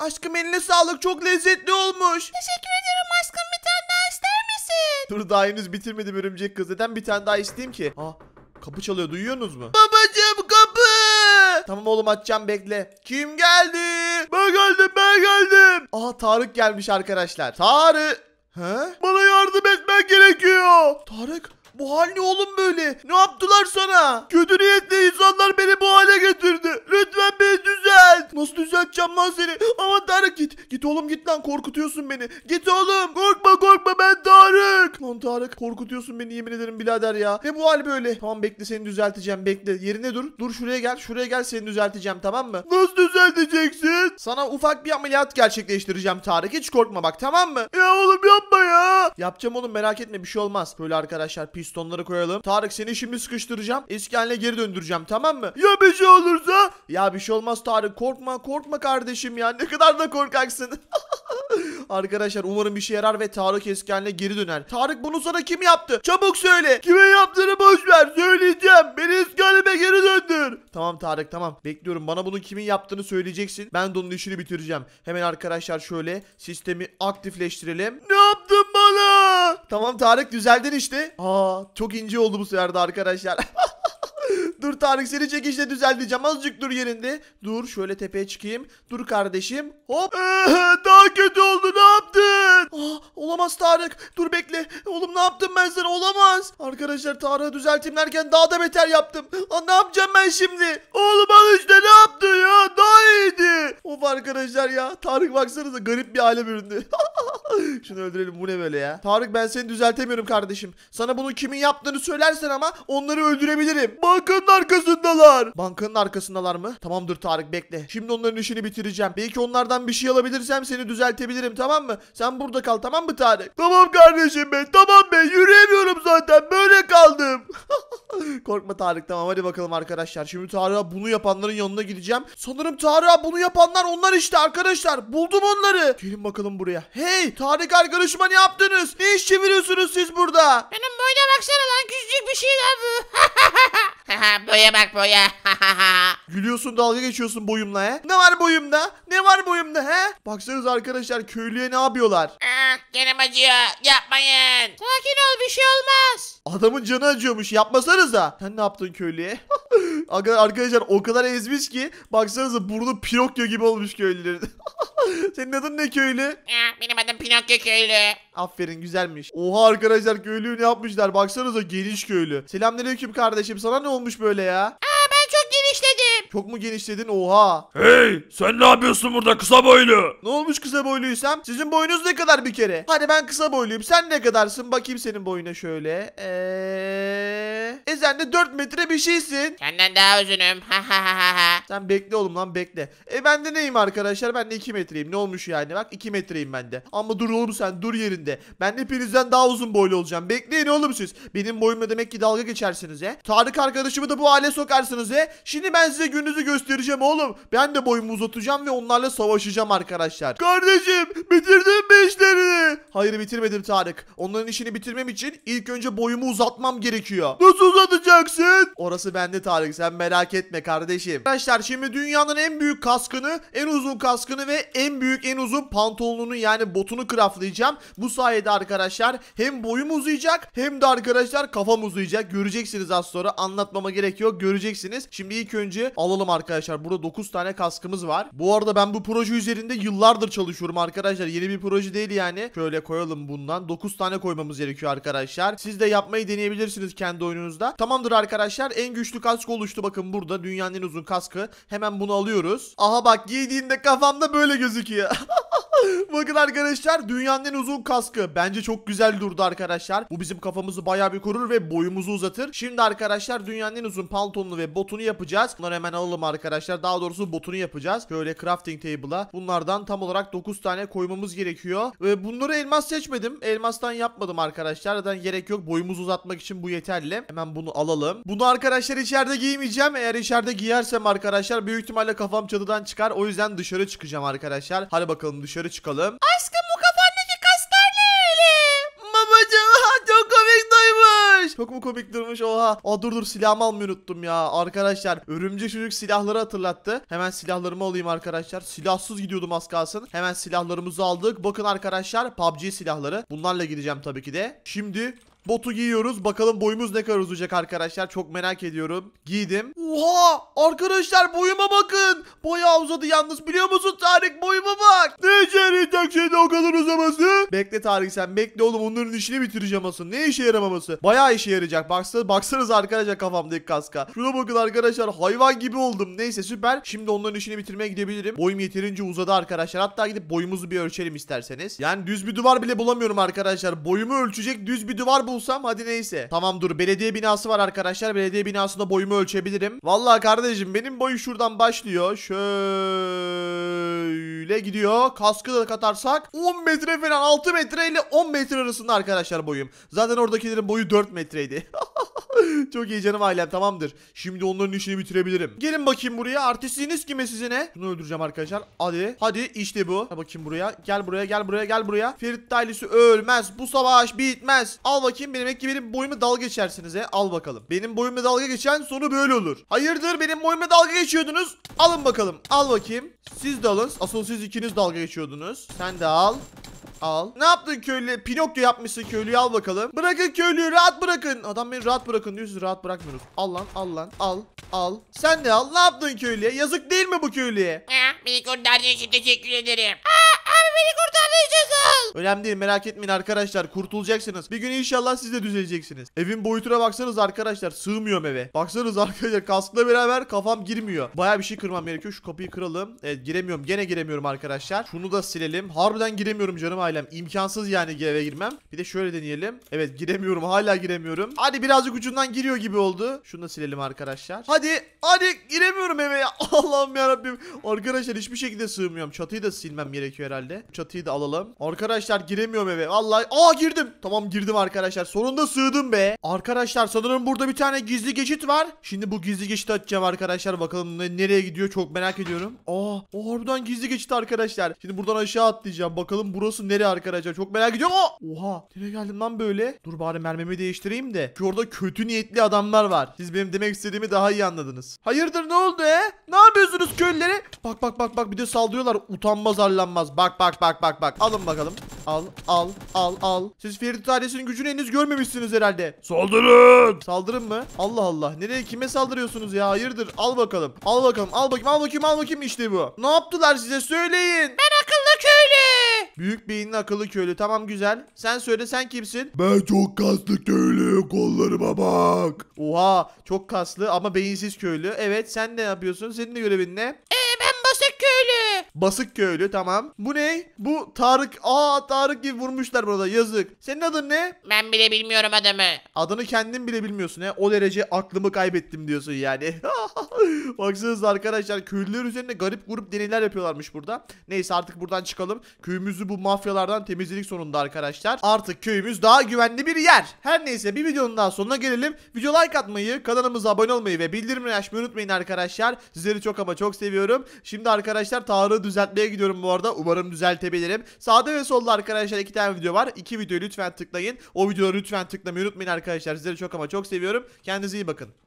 Aşkım eline sağlık çok lezzetli olmuş. Teşekkür ederim aşkım bir tane daha ister misin? Dur daha henüz bitirmedim örümcek kız. Neden bir tane daha isteyeyim ki? Aa kapı çalıyor duyuyorsunuz mu? Babacım kapı. Tamam oğlum açacağım bekle. Kim geldi? Ben geldim ben geldim. Aa Tarık gelmiş arkadaşlar. Tarık. He? Bana yardım etmen gerekiyor. Tarık bu hal ne oğlum böyle? Ne yaptılar sana? Kötü niyetli insanlar beni bu hale getirdi. Lütfen beni düzelt. Nasıl düzelteceğim lan seni? Ama Tarık git. Git oğlum git lan korkutuyorsun beni. Git oğlum. Korkma korkma ben Tarık. Lan Tarık korkutuyorsun beni yemin ederim birader ya. Ne bu hal böyle? Tamam bekle seni düzelteceğim bekle. Yerine dur. Dur şuraya gel. Şuraya gel seni düzelteceğim tamam mı? Nasıl düzelteceksin? Sana ufak bir ameliyat gerçekleştireceğim Tarık. Hiç korkma bak tamam mı? Ya oğlum yapma ya. Yapacağım oğlum merak etme bir şey olmaz. Böyle arkadaşlar pistonları koyalım. Tarık seni şimdi sıkıştıracağım. Eski haline geri döndüreceğim tamam mı? Ya bir şey olursa? Ya bir şey olmaz Tarık korkma korkma kardeşim ya. Ne kadar da korkaksın. Arkadaşlar umarım bir şey yarar ve Tarık eski haline geri döner. Tarık bunu sana kim yaptı? Çabuk söyle. Kime yaptığını boş Söyleyeceğim. Beni eski halime geri döndür. Tamam Tarık tamam. Bekliyorum. Bana bunu kimin yaptığını söyleyeceksin. Ben de onun işini bitireceğim. Hemen arkadaşlar şöyle sistemi aktifleştirelim. Ne yaptın bana? Tamam Tarık düzeldin işte. Aa çok ince oldu bu sefer de arkadaşlar. Dur Tarık seni çekişle düzelteceğim. Azıcık dur yerinde. Dur şöyle tepeye çıkayım. Dur kardeşim. Hop. Daha kötü oldu ne yaptın? Ah, olamaz Tarık. Dur bekle. Oğlum ne yaptım ben sana? Olamaz. Arkadaşlar Tarık'ı düzelteyim derken daha da beter yaptım. Lan ne yapacağım ben şimdi? Oğlum al işte ne yaptın ya? Daha iyiydi. Of arkadaşlar ya. Tarık baksanıza garip bir aile büründü. Şunu öldürelim bu ne böyle ya? Tarık ben seni düzeltemiyorum kardeşim. Sana bunu kimin yaptığını söylersen ama onları öldürebilirim. Bakın Bankanın arkasındalar. Bankanın arkasındalar mı? Tamamdır Tarık bekle. Şimdi onların işini bitireceğim. Belki onlardan bir şey alabilirsem seni düzeltebilirim tamam mı? Sen burada kal tamam mı Tarık? Tamam kardeşim be tamam be yürüyemiyorum zaten böyle kaldım. Korkma Tarık tamam hadi bakalım arkadaşlar. Şimdi Tarık'a bunu yapanların yanına gideceğim. Sanırım Tarık'a bunu yapanlar onlar işte arkadaşlar. Buldum onları. Gelin bakalım buraya. Hey Tarık arkadaşıma ne yaptınız? Ne iş çeviriyorsunuz siz burada? Benim boyuna baksana lan küçücük bir şeyler bu. boya bak boya. Gülüyorsun dalga geçiyorsun boyumla he. Ne var boyumda? Ne var boyumda he? Baksanız arkadaşlar köylüye ne yapıyorlar? Ah, Canım acıyor yapmayın. Sakin ol bir şey olmaz. Adamın canı acıyormuş yapmasanıza. Sen ne yaptın köylüye? Arkadaşlar o kadar ezmiş ki baksanıza burada Pinokyo gibi olmuş köylüler. Senin adın ne köylü? Benim adım Pinokyo köylü. Aferin güzelmiş. Oha arkadaşlar köylüyü ne yapmışlar baksanıza geniş köylü. Selamünaleyküm kardeşim sana ne olmuş böyle ya? genişledim. Çok mu genişledin? Oha. Hey sen ne yapıyorsun burada kısa boylu? Ne olmuş kısa boyluysam? Sizin boyunuz ne kadar bir kere? Hadi ben kısa boyluyum. Sen ne kadarsın? Bakayım senin boyuna şöyle. Eee... E sen de 4 metre bir şeysin. Senden daha uzunum. Sen bekle oğlum lan bekle. E ben de neyim arkadaşlar? Ben de 2 metreyim. Ne olmuş yani? Bak 2 metreyim ben de. Ama dur oğlum sen dur yerinde. Ben de hepinizden daha uzun boylu olacağım. Bekleyin oğlum siz. Benim boyumla demek ki dalga geçersiniz he. Tarık arkadaşımı da bu hale sokarsınız he. Şimdi ben size gününüzü göstereceğim oğlum. Ben de boyumu uzatacağım ve onlarla savaşacağım arkadaşlar. Kardeşim bitirdin mi işlerini? Hayır bitirmedim Tarık. Onların işini bitirmem için ilk önce boyumu uzatmam gerekiyor. Nasıl uzatacaksın? Orası bende Tarık sen merak etme kardeşim. Arkadaşlar şimdi dünyanın en büyük kaskını, en uzun kaskını ve en büyük en uzun pantolonunu yani botunu craftlayacağım. Bu sayede arkadaşlar hem boyum uzayacak hem de arkadaşlar kafam uzayacak. Göreceksiniz az sonra anlatmama gerek yok göreceksiniz. Şimdi bir ilk önce alalım arkadaşlar. Burada 9 tane kaskımız var. Bu arada ben bu proje üzerinde yıllardır çalışıyorum arkadaşlar. Yeni bir proje değil yani. Şöyle koyalım bundan. 9 tane koymamız gerekiyor arkadaşlar. Siz de yapmayı deneyebilirsiniz kendi oyununuzda. Tamamdır arkadaşlar. En güçlü kask oluştu. Bakın burada dünyanın en uzun kaskı. Hemen bunu alıyoruz. Aha bak giydiğinde kafamda böyle gözüküyor. Bakın arkadaşlar dünyanın en uzun kaskı. Bence çok güzel durdu arkadaşlar. Bu bizim kafamızı baya bir korur ve boyumuzu uzatır. Şimdi arkadaşlar dünyanın en uzun paltonunu ve botunu yapacağız. Bunları hemen alalım arkadaşlar. Daha doğrusu botunu yapacağız. Böyle crafting table'a. Bunlardan tam olarak 9 tane koymamız gerekiyor. Ve bunları elmas seçmedim. Elmastan yapmadım arkadaşlar. Zaten gerek yok. Boyumuzu uzatmak için bu yeterli. Hemen bunu alalım. Bunu arkadaşlar içeride giymeyeceğim. Eğer içeride giyersem arkadaşlar büyük ihtimalle kafam çatıdan çıkar. O yüzden dışarı çıkacağım arkadaşlar. Hadi bakalım dışarı dışarı çıkalım. Aşkım bu kafandaki kaslar ne öyle? Babacım çok komik durmuş. Çok mu komik durmuş oha. Aa dur dur silahımı almayı unuttum ya. Arkadaşlar örümcek çocuk silahları hatırlattı. Hemen silahlarımı alayım arkadaşlar. Silahsız gidiyordum az kalsın. Hemen silahlarımızı aldık. Bakın arkadaşlar PUBG silahları. Bunlarla gideceğim tabii ki de. Şimdi Botu giyiyoruz. Bakalım boyumuz ne kadar uzayacak arkadaşlar. Çok merak ediyorum. Giydim. Oha! Arkadaşlar boyuma bakın. Boya uzadı yalnız biliyor musun Tarık? Boyuma bak. Ne içeri tek şeyde o kadar uzaması? Bekle Tarık sen bekle oğlum. Onların işini bitireceğim asıl. Ne işe yaramaması? Bayağı işe yarayacak. Baksanız, baksanız arkadaşlar kafamdaki kaska. Şuna bakın arkadaşlar. Hayvan gibi oldum. Neyse süper. Şimdi onların işini bitirmeye gidebilirim. Boyum yeterince uzadı arkadaşlar. Hatta gidip boyumuzu bir ölçelim isterseniz. Yani düz bir duvar bile bulamıyorum arkadaşlar. Boyumu ölçecek düz bir duvar bulsam hadi neyse. Tamam dur belediye binası var arkadaşlar. Belediye binasında boyumu ölçebilirim. Vallahi kardeşim benim boyu şuradan başlıyor. Şöyle gidiyor. Kaskı da katarsak 10 metre falan 6 metre ile 10 metre arasında arkadaşlar boyum. Zaten oradakilerin boyu 4 metreydi. Çok iyi canım ailem tamamdır. Şimdi onların işini bitirebilirim. Gelin bakayım buraya. Artistliğiniz kime size ne Bunu öldüreceğim arkadaşlar. Hadi. Hadi işte bu. bakayım buraya. Gel buraya gel buraya gel buraya. Ferit ailesi ölmez. Bu savaş bitmez. Al bakayım bakayım benim ki benim boyumu dalga geçersiniz he. Al bakalım. Benim boyuma dalga geçen sonu böyle olur. Hayırdır benim boyuma dalga geçiyordunuz. Alın bakalım. Al bakayım. Siz de alın. Asıl siz ikiniz dalga geçiyordunuz. Sen de al. Al. Ne yaptın köylü? Pinokyo yapmışsın köylüyü al bakalım. Bırakın köylüyü rahat bırakın. Adam beni rahat bırakın diyor rahat bırakmıyoruz. Al lan al lan al al. Sen de al. Ne yaptın köylüye? Yazık değil mi bu köylüye? Ha, beni kurtardığın için teşekkür ederim beni kurtaracaksın. Önemli değil merak etmeyin arkadaşlar kurtulacaksınız. Bir gün inşallah siz de düzeleceksiniz. Evin boyutuna baksanız arkadaşlar sığmıyorum eve. Baksanız arkadaşlar kaskla beraber kafam girmiyor. Baya bir şey kırmam gerekiyor. Şu kapıyı kıralım. Evet giremiyorum gene giremiyorum arkadaşlar. Şunu da silelim. Harbiden giremiyorum canım ailem. İmkansız yani eve girmem. Bir de şöyle deneyelim. Evet giremiyorum hala giremiyorum. Hadi birazcık ucundan giriyor gibi oldu. Şunu da silelim arkadaşlar. Hadi hadi giremiyorum eve ya. Allah'ım yarabbim. Arkadaşlar hiçbir şekilde sığmıyorum. Çatıyı da silmem gerekiyor herhalde. Çatıyı da alalım. Arkadaşlar giremiyorum eve. Vallahi aa girdim. Tamam girdim arkadaşlar. Sonunda sığdım be. Arkadaşlar sanırım burada bir tane gizli geçit var. Şimdi bu gizli geçit açacağım arkadaşlar. Bakalım nereye gidiyor çok merak ediyorum. Aa o harbiden gizli geçit arkadaşlar. Şimdi buradan aşağı atlayacağım. Bakalım burası nereye arkadaşlar. Çok merak ediyorum. Aa! Oha nereye geldim lan böyle? Dur bari mermimi değiştireyim de. Çünkü orada kötü niyetli adamlar var. Siz benim demek istediğimi daha iyi anladınız. Hayırdır ne oldu he? Ne yapıyorsunuz köylülere? Bak bak bak bak bir de saldırıyorlar. Utanmaz arlanmaz. Bak bak Bak bak bak bak. Alın bakalım. Al al al al. Siz Ferit ailesinin gücünü henüz görmemişsiniz herhalde. Saldırın. Saldırın mı? Allah Allah. Nereye kime saldırıyorsunuz ya? Hayırdır? Al bakalım. Al bakalım. Al bakayım. Al bakayım. Al bakayım işte bu. Ne yaptılar size? Söyleyin. Ben akıllı köylü. Büyük beyinli akıllı köylü. Tamam güzel. Sen söyle sen kimsin? Ben çok kaslı köylü Kollarıma bak. Oha. Çok kaslı ama beyinsiz köylü. Evet sen ne yapıyorsun? Senin de görevin ne? E Basık köylü tamam. Bu ne? Bu Tarık. Aa Tarık gibi vurmuşlar burada yazık. Senin adın ne? Ben bile bilmiyorum adamı. Adını kendin bile bilmiyorsun he. O derece aklımı kaybettim diyorsun yani. Baksanız arkadaşlar köylüler üzerinde garip grup deneyler yapıyorlarmış burada. Neyse artık buradan çıkalım. Köyümüzü bu mafyalardan temizledik sonunda arkadaşlar. Artık köyümüz daha güvenli bir yer. Her neyse bir videonun daha sonuna gelelim. Video like atmayı, kanalımıza abone olmayı ve bildirimleri açmayı unutmayın arkadaşlar. Sizleri çok ama çok seviyorum. Şimdi arkadaşlar Tarık. Onları düzeltmeye gidiyorum bu arada. Umarım düzeltebilirim. Sağda ve solda arkadaşlar iki tane video var. İki videoyu lütfen tıklayın. O videoları lütfen tıklamayı unutmayın arkadaşlar. Sizleri çok ama çok seviyorum. Kendinize iyi bakın.